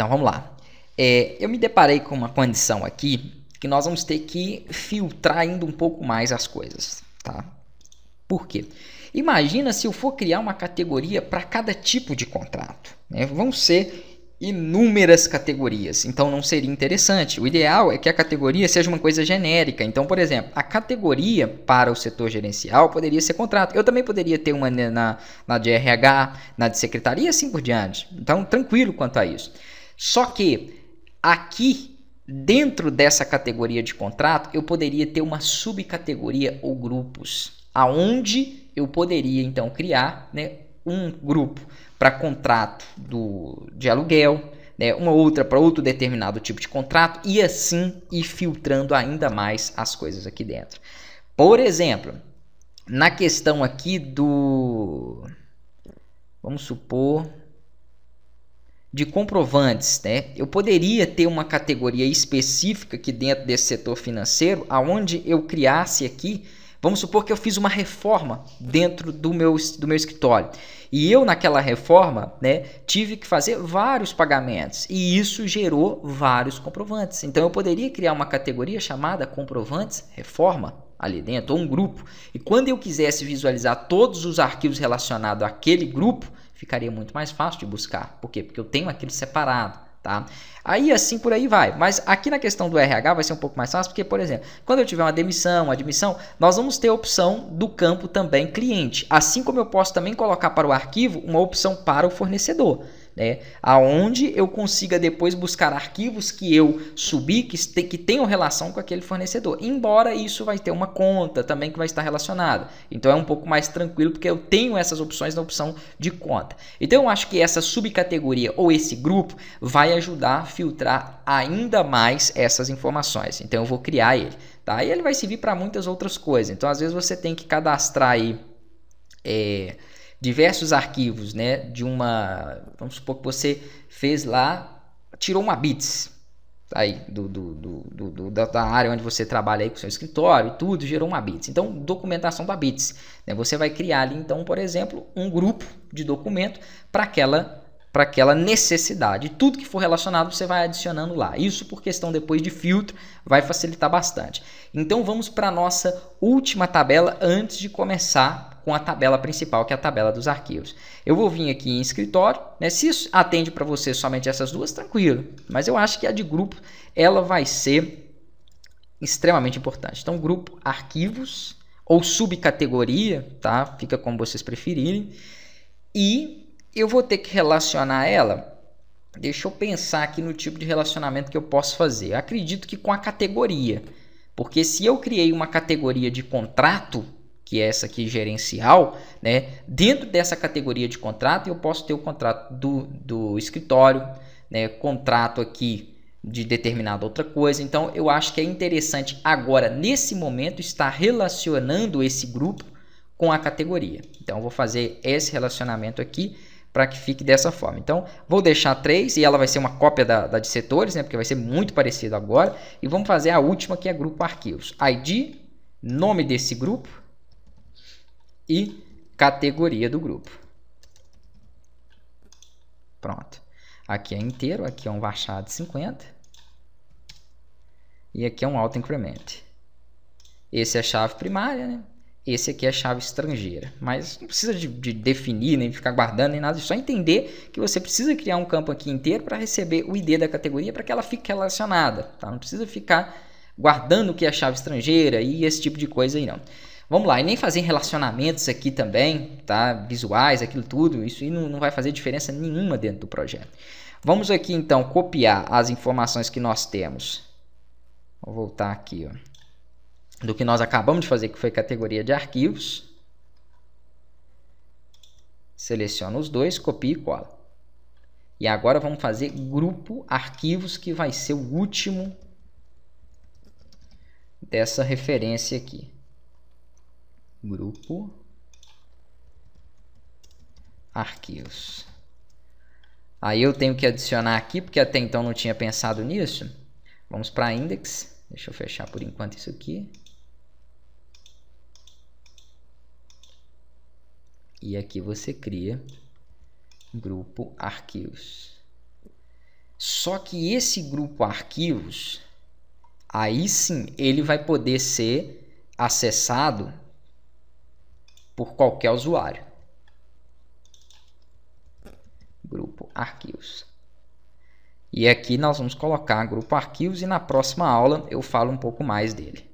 Então vamos lá. É, eu me deparei com uma condição aqui que nós vamos ter que filtrar ainda um pouco mais as coisas, tá? Por quê? Imagina se eu for criar uma categoria para cada tipo de contrato. Né? Vão ser inúmeras categorias, então não seria interessante. O ideal é que a categoria seja uma coisa genérica. Então, por exemplo, a categoria para o setor gerencial poderia ser contrato. Eu também poderia ter uma na, na de RH, na de secretaria e assim por diante. Então, tranquilo quanto a isso. Só que aqui, dentro dessa categoria de contrato, eu poderia ter uma subcategoria ou grupos, aonde eu poderia então criar né, um grupo para contrato do, de aluguel, né, uma outra para outro determinado tipo de contrato e assim ir filtrando ainda mais as coisas aqui dentro. Por exemplo, na questão aqui do. Vamos supor de comprovantes, né? Eu poderia ter uma categoria específica aqui dentro desse setor financeiro, aonde eu criasse aqui, vamos supor que eu fiz uma reforma dentro do meu, do meu escritório. E eu naquela reforma, né, tive que fazer vários pagamentos e isso gerou vários comprovantes. Então eu poderia criar uma categoria chamada comprovantes reforma ali dentro, ou um grupo. E quando eu quisesse visualizar todos os arquivos relacionados àquele grupo, ficaria muito mais fácil de buscar. Por quê? Porque eu tenho aquilo separado. Tá? Aí assim por aí vai. Mas aqui na questão do RH vai ser um pouco mais fácil, porque, por exemplo, quando eu tiver uma demissão, uma admissão, nós vamos ter a opção do campo também cliente. Assim como eu posso também colocar para o arquivo uma opção para o fornecedor né? aonde eu consiga depois buscar arquivos que eu subi, que, te, que tenham relação com aquele fornecedor. Embora isso vai ter uma conta também que vai estar relacionada. Então é um pouco mais tranquilo, porque eu tenho essas opções na opção de conta. Então eu acho que essa subcategoria ou esse grupo vai ajudar a filtrar ainda mais essas informações. Então eu vou criar ele. Tá? E ele vai servir para muitas outras coisas. Então às vezes você tem que cadastrar aí... É, diversos arquivos, né, de uma, vamos supor que você fez lá, tirou uma bits aí do, do, do, do da área onde você trabalha aí com seu escritório e tudo, gerou uma bits. Então, documentação da bits, né? Você vai criar ali então, por exemplo, um grupo de documento para aquela para aquela necessidade. Tudo que for relacionado você vai adicionando lá. Isso por questão depois de filtro vai facilitar bastante. Então vamos para a nossa última tabela antes de começar com a tabela principal, que é a tabela dos arquivos. Eu vou vir aqui em escritório, né? se isso atende para você somente essas duas, tranquilo, mas eu acho que a de grupo ela vai ser extremamente importante. Então, grupo arquivos ou subcategoria, tá? Fica como vocês preferirem. E eu vou ter que relacionar ela Deixa eu pensar aqui no tipo de relacionamento que eu posso fazer. Eu acredito que com a categoria. Porque se eu criei uma categoria de contrato, que é essa aqui gerencial, né? Dentro dessa categoria de contrato, eu posso ter o contrato do, do escritório, né? Contrato aqui de determinada outra coisa. Então, eu acho que é interessante agora, nesse momento, estar relacionando esse grupo com a categoria. Então, vou fazer esse relacionamento aqui para que fique dessa forma. Então, vou deixar três e ela vai ser uma cópia da, da de setores, né? Porque vai ser muito parecido agora. E vamos fazer a última que é grupo arquivos. ID, nome desse grupo, e categoria do grupo. Pronto. Aqui é inteiro, aqui é um baixado 50. E aqui é um alto increment. Esse é a chave primária, né? Esse aqui é a chave estrangeira. Mas não precisa de, de definir, nem ficar guardando, nem nada. É só entender que você precisa criar um campo aqui inteiro para receber o ID da categoria para que ela fique relacionada. Tá? Não precisa ficar guardando o que é a chave estrangeira e esse tipo de coisa aí não. Vamos lá, e nem fazer relacionamentos aqui também, tá? Visuais, aquilo tudo, isso aí não, não vai fazer diferença nenhuma dentro do projeto. Vamos aqui então copiar as informações que nós temos. Vou voltar aqui, ó. Do que nós acabamos de fazer, que foi categoria de arquivos. Seleciono os dois, copio e cola. E agora vamos fazer grupo arquivos, que vai ser o último dessa referência aqui grupo arquivos. Aí eu tenho que adicionar aqui, porque até então não tinha pensado nisso. Vamos para index. Deixa eu fechar por enquanto isso aqui. E aqui você cria grupo arquivos. Só que esse grupo arquivos, aí sim, ele vai poder ser acessado por qualquer usuário. Grupo arquivos. E aqui nós vamos colocar grupo arquivos e na próxima aula eu falo um pouco mais dele.